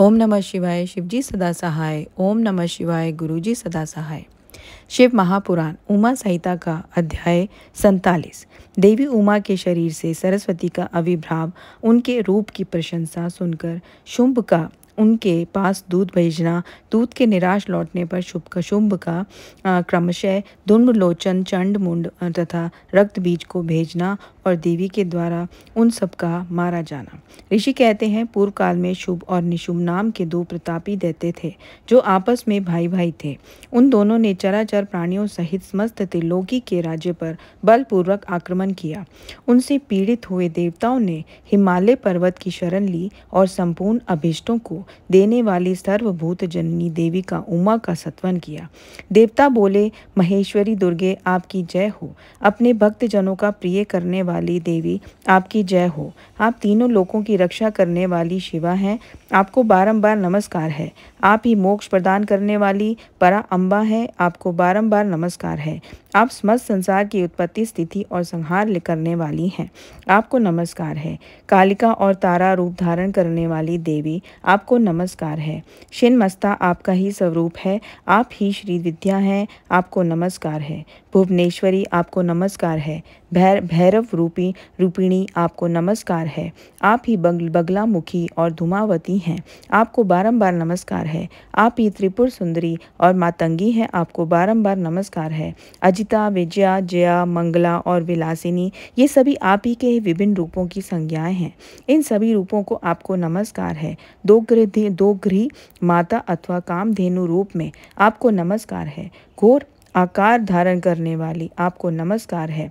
ओम नमः शिवाय शिवजी सदा सहाय ओम नमः शिवाय गुरुजी सदा सहाय शिव महापुराण उमा संहिता का अध्याय सैतालीस देवी उमा के शरीर से सरस्वती का अविभाव उनके रूप की प्रशंसा सुनकर शुंभ का उनके पास दूध भेजना दूध के निराश लौटने पर शुभ का शुंभ का क्रमशः धुम्रलोचन चंड मुंड तथा रक्त बीज को भेजना और देवी के द्वारा उन सब का मारा जाना ऋषि कहते हैं पूर्व काल में शुभ और निशुभ नाम के दो प्रतापी देते थे जो आपस में भाई भाई थे उन दोनों ने चराचर प्राणियों सहित समस्त त्रिलोकी के राज्य पर बलपूर्वक आक्रमण किया उनसे पीड़ित हुए देवताओं ने हिमालय पर्वत की शरण ली और संपूर्ण अभिष्टों को देने वाली सर्वभूत जननी देवी का उमा का सत्वन किया देवता बोले महेश्वरी दुर्गे आपकी जय हो अपने भक्त जनों का प्रिय करने वाली देवी आपकी जय हो आप तीनों लोगों की रक्षा करने वाली शिवा हैं आपको बारंबार नमस्कार है आप ही मोक्ष प्रदान करने वाली परा अम्बा हैं आपको बारम्बार नमस्कार है आप समस्त संसार की उत्पत्ति स्थिति और संहार करने वाली हैं आपको नमस्कार है कालिका और तारा रूप धारण करने वाली देवी आपको नमस्कार है शिन मस्ता आपका ही स्वरूप है आप ही श्री विद्या हैं आपको नमस्कार है भुवनेश्वरी आपको नमस्कार है भैर भैरव रूपी रूपिणी आपको नमस्कार है आप ही बग, बगला मुखी और धुमावती हैं आपको बारंबार नमस्कार है आप ही त्रिपुर सुंदरी और मातंगी हैं आपको बारंबार नमस्कार है अजिता विजया जया मंगला और विलासिनी ये सभी आप ही के विभिन्न रूपों की संज्ञाएं हैं इन सभी रूपों को आपको नमस्कार है दो गृह दो गृह माता अथवा कामधेनु रूप में आपको नमस्कार है घोर आकार धारण करने वाली आपको नमस्कार है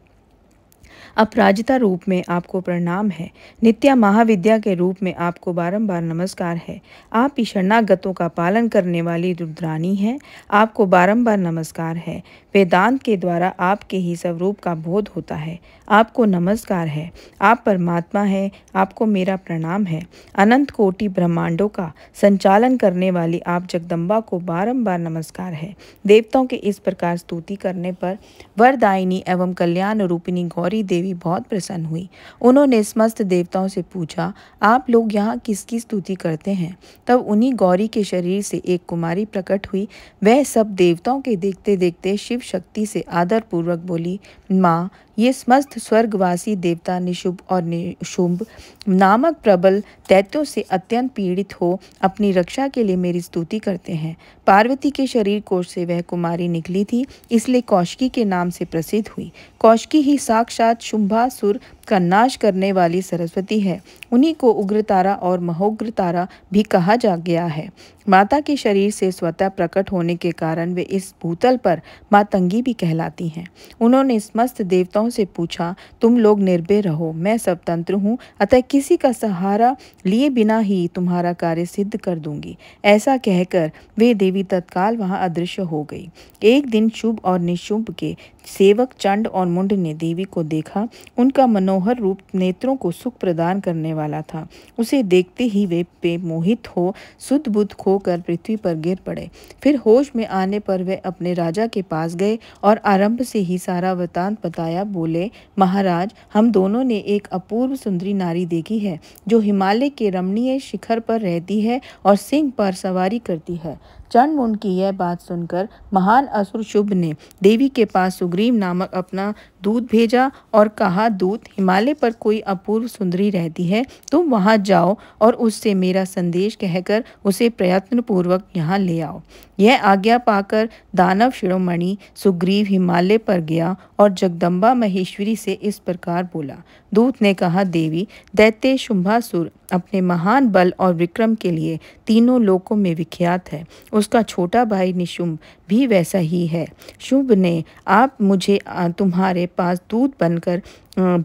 अपराजिता रूप में आपको प्रणाम है नित्या महाविद्या के रूप में आपको बारंबार नमस्कार है आप ही शरणागतों का पालन करने वाली रुद्रानी हैं आपको बारंबार नमस्कार है वेदांत के द्वारा आपके ही स्वरूप का बोध होता है आपको नमस्कार है आप परमात्मा हैं आपको मेरा प्रणाम है अनंत कोटि ब्रह्मांडों का संचालन करने वाली आप जगदम्बा को बारम्बार नमस्कार है देवताओं के इस प्रकार स्तुति करने पर वरदायिनी एवं कल्याण रूपिणी गौरी कुंती देवी बहुत प्रसन्न हुई उन्होंने समस्त देवताओं से पूछा आप लोग यहाँ किसकी स्तुति करते हैं तब उन्हीं गौरी के शरीर से एक कुमारी प्रकट हुई वह सब देवताओं के देखते देखते शिव शक्ति से आदरपूर्वक बोली माँ ये समस्त स्वर्गवासी देवता निशुभ और निशुंभ नामक प्रबल दैत्यों से अत्यंत पीड़ित हो अपनी रक्षा के लिए मेरी स्तुति करते हैं पार्वती के शरीर कोष से वह कुमारी निकली थी इसलिए कौशिकी के नाम से प्रसिद्ध हुई कौशिकी ही साक्षात शुंभासुर का नाश करने वाली सरस्वती है उन्हीं को उग्रतारा और महोग्र तारा भी कहा जा गया है माता के शरीर से स्वतः प्रकट होने के कारण वे इस भूतल पर मातंगी भी कहलाती हैं उन्होंने समस्त देवताओं से पूछा तुम लोग निर्भय रहो मैं स्वतंत्र हूँ अतः किसी का सहारा लिए बिना ही तुम्हारा कार्य सिद्ध कर दूंगी ऐसा कहकर वे देवी तत्काल वहाँ अदृश्य हो गई एक दिन शुभ और निशुभ के सेवक चंड और मुंड ने देवी को देखा उनका मनोहर मनोहर रूप नेत्रों को सुख प्रदान करने वाला था उसे देखते ही वे पे मोहित हो सुध बुद्ध खोकर पृथ्वी पर गिर पड़े फिर होश में आने पर वे अपने राजा के पास गए और आरंभ से ही सारा वृतांत बताया बोले महाराज हम दोनों ने एक अपूर्व सुंदरी नारी देखी है जो हिमालय के रमणीय शिखर पर रहती है और सिंह पर सवारी करती है मुंड की यह बात सुनकर महान असुर शुभ ने देवी के पास सुग्रीव नामक अपना दूत भेजा और कहा दूत हिमालय पर कोई अपूर्व सुंदरी रहती है तुम वहां जाओ और उससे मेरा संदेश कहकर उसे प्रयत्नपूर्वक यहाँ ले आओ यह आज्ञा पाकर दानव शिरोमणि सुग्रीव हिमालय पर गया और जगदम्बा महेश्वरी से इस प्रकार बोला दूत ने कहा देवी दैत्य शुंभासुर अपने महान बल और विक्रम के लिए तीनों लोकों में विख्यात है उसका छोटा भाई निशुंभ भी वैसा ही है शुंभ ने आप मुझे तुम्हारे पास दूत बनकर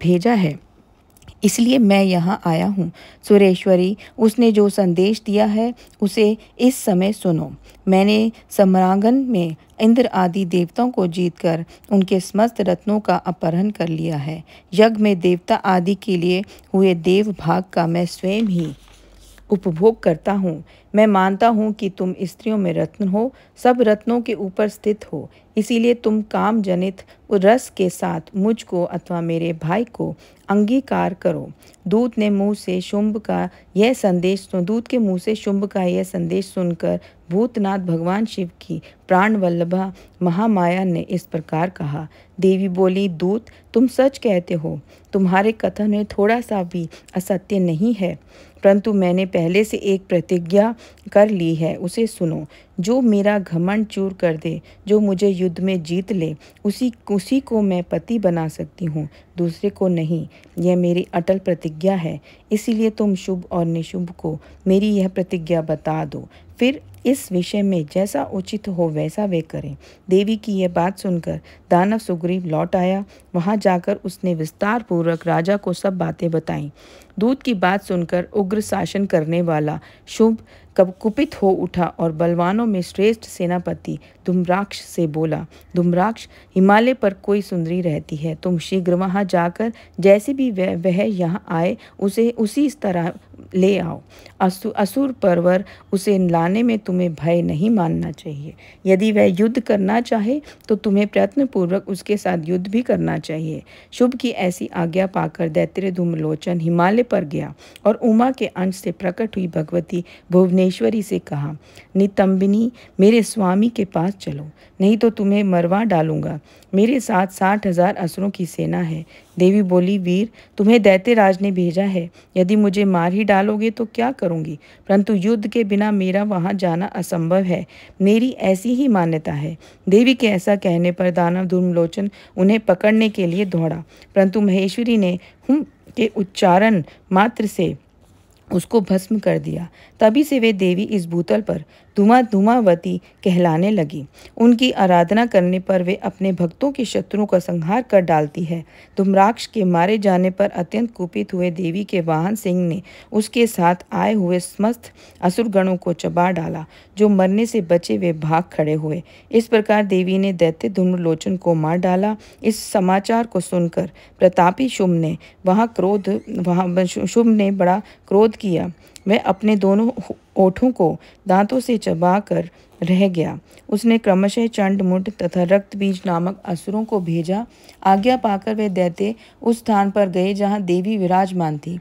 भेजा है इसलिए मैं यहाँ आया हूँ सुरेश्वरी उसने जो संदेश दिया है उसे इस समय सुनो मैंने सम्रांगन में इंद्र आदि देवताओं को जीतकर उनके समस्त रत्नों का अपहरण कर लिया है यज्ञ में देवता आदि के लिए हुए देव भाग का मैं स्वयं ही उपभोग करता हूँ मैं मानता हूँ कि तुम स्त्रियों में रत्न हो सब रत्नों के ऊपर स्थित हो इसीलिए तुम काम जनित रस के साथ मुझको अथवा मेरे भाई को अंगीकार करो दूत ने मुंह से शुंभ का यह संदेश दूत के मुंह से शुंभ का यह संदेश सुनकर भूतनाथ भगवान शिव की प्राण वल्लभा महामाया ने इस प्रकार कहा देवी बोली दूत तुम सच कहते हो तुम्हारे कथन में थोड़ा सा भी असत्य नहीं है परंतु मैंने पहले से एक प्रतिज्ञा कर ली है उसे सुनो जो मेरा घमंड चूर कर दे जो मुझे युद्ध में जीत ले उसी उसी को मैं पति बना सकती हूँ दूसरे को नहीं यह मेरी अटल प्रतिज्ञा है इसीलिए तुम शुभ और निशुभ को मेरी यह प्रतिज्ञा बता दो फिर इस विषय में जैसा उचित हो वैसा वे करें देवी की यह बात सुनकर दानव सुग्रीव लौट आया वहाँ जाकर उसने विस्तार पूर्वक राजा को सब बातें बताईं दूत की बात सुनकर उग्र शासन करने वाला शुभ कब कुपित हो उठा और बलवानों में श्रेष्ठ सेनापति धुम्राक्ष से बोला धुम्राक्ष हिमालय पर कोई सुंदरी रहती है तुम शीघ्र वहां जाकर जैसे भी वह वह यहाँ आए उसे उसी तरह ले आओ असु, असुर परवर उसे लाने में तुम्हें भय नहीं मानना चाहिए यदि वह युद्ध करना चाहे तो तुम्हें प्रयत्नपूर्वक उसके साथ युद्ध भी करना चाहिए शुभ की ऐसी आज्ञा पाकर दैत्य धूमलोचन हिमालय पर गया और उमा के अंश से प्रकट हुई भगवती भुवनेश्वरी से कहा नितंबिनी मेरे स्वामी के पास चलो नहीं तो तुम्हें मरवा डालूंगा मेरे साथ साठ हजार असुरों की सेना है देवी बोली वीर तुम्हें दैत्यराज ने भेजा है यदि मुझे मार ही डालोगे तो क्या करूंगी परंतु युद्ध के बिना मेरा वहां जाना असंभव है मेरी ऐसी ही मान्यता है देवी के ऐसा कहने पर दानव धूमलोचन उन्हें पकड़ने के लिए दौड़ा परंतु महेश्वरी ने हम के उच्चारण मात्र से उसको भस्म कर दिया तभी से वे देवी इस भूतल पर धुआं धुआंवती कहलाने लगी उनकी आराधना करने पर वे अपने भक्तों के शत्रुओं का संहार कर डालती है धूम्राक्ष के मारे जाने पर अत्यंत कुपित हुए देवी के वाहन सिंह ने उसके साथ आए हुए समस्त असुरगणों को चबा डाला जो मरने से बचे वे भाग खड़े हुए इस प्रकार देवी ने दैत्य धूम्रलोचन को मार डाला इस समाचार को सुनकर प्रतापी शुभ ने वहाँ क्रोध वहाँ शुभ ने बड़ा क्रोध किया वह अपने दोनों ओठों को दांतों से चबाकर रह गया उसने क्रमशः चंडमुट तथा रक्त बीज नामक असुरों को भेजा आज्ञा पाकर वे दैत्य उस स्थान पर गए जहाँ देवी विराजमान थी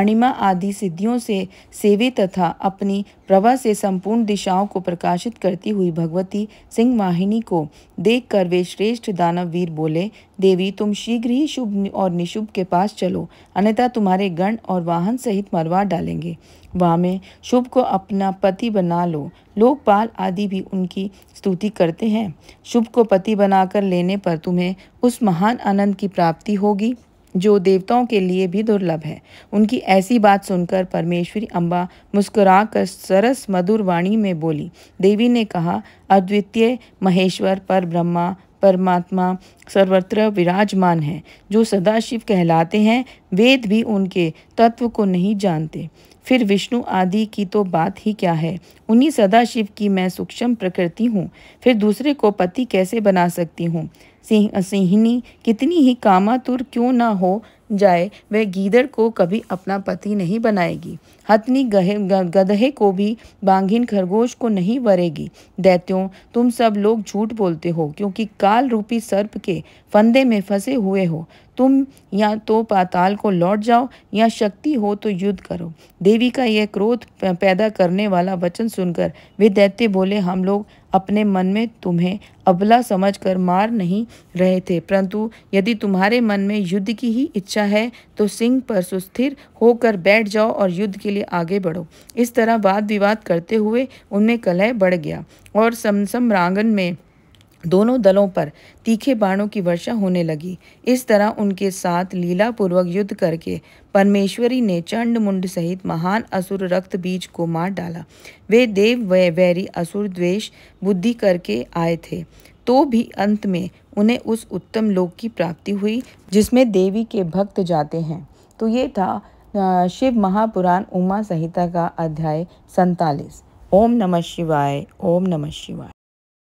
अणिमा आदि सिद्धियों से सेवी तथा अपनी प्रभा से संपूर्ण दिशाओं को प्रकाशित करती हुई भगवती सिंह वाहिनी को देख कर वे श्रेष्ठ दानव वीर बोले देवी तुम शीघ्र ही शुभ और निशुभ के पास चलो अन्यथा तुम्हारे गण और वाहन सहित मरवा डालेंगे वामे शुभ को अपना पति बना लो लोकपाल आदि पति भी उनकी स्तुति करते हैं शुभ को पति बनाकर लेने पर तुम्हें उस महान आनंद की प्राप्ति होगी जो देवताओं के लिए भी दुर्लभ है उनकी ऐसी बात सुनकर परमेश्वरी अम्बा मुस्कुरा कर सरस मधुर वाणी में बोली देवी ने कहा अद्वितीय महेश्वर पर ब्रह्मा परमात्मा सर्वत्र विराजमान है जो सदाशिव कहलाते हैं वेद भी उनके तत्व को नहीं जानते फिर विष्णु आदि की तो बात ही क्या है उन्हीं सदाशिव की मैं सूक्ष्म प्रकृति हूँ फिर दूसरे को पति कैसे बना सकती हूँ सिंह सिंहनी कितनी ही कामातुर क्यों ना हो जाए वह गीदड़ को कभी अपना पति नहीं बनाएगी हथनी गहे गधे को भी बांघिन खरगोश को नहीं वरेगी दैत्यों तुम सब लोग झूठ बोलते हो क्योंकि काल रूपी सर्प के फंदे में फंसे हुए हो तुम या तो पाताल को लौट जाओ या शक्ति हो तो युद्ध करो देवी का यह क्रोध पैदा करने वाला वचन सुनकर वे दैत्य बोले हम लोग अपने मन में तुम्हें अबला समझकर मार नहीं रहे थे परंतु यदि तुम्हारे मन में युद्ध की ही इच्छा है तो सिंह पर सुस्थिर होकर बैठ जाओ और युद्ध के लिए आगे बढ़ो इस तरह वाद विवाद करते हुए उनमें कलह बढ़ गया और समसम रांगन में दोनों दलों पर तीखे बाणों की वर्षा होने लगी इस तरह उनके साथ लीला पूर्वक युद्ध करके परमेश्वरी ने चंड मुंड सहित महान असुर रक्त बीज को मार डाला वे देव वे वैरी असुर द्वेष बुद्धि करके आए थे तो भी अंत में उन्हें उस उत्तम लोक की प्राप्ति हुई जिसमें देवी के भक्त जाते हैं तो ये था शिव महापुराण उमा संहिता का अध्याय सैतालीस ओम नमः शिवाय ओम नमः शिवाय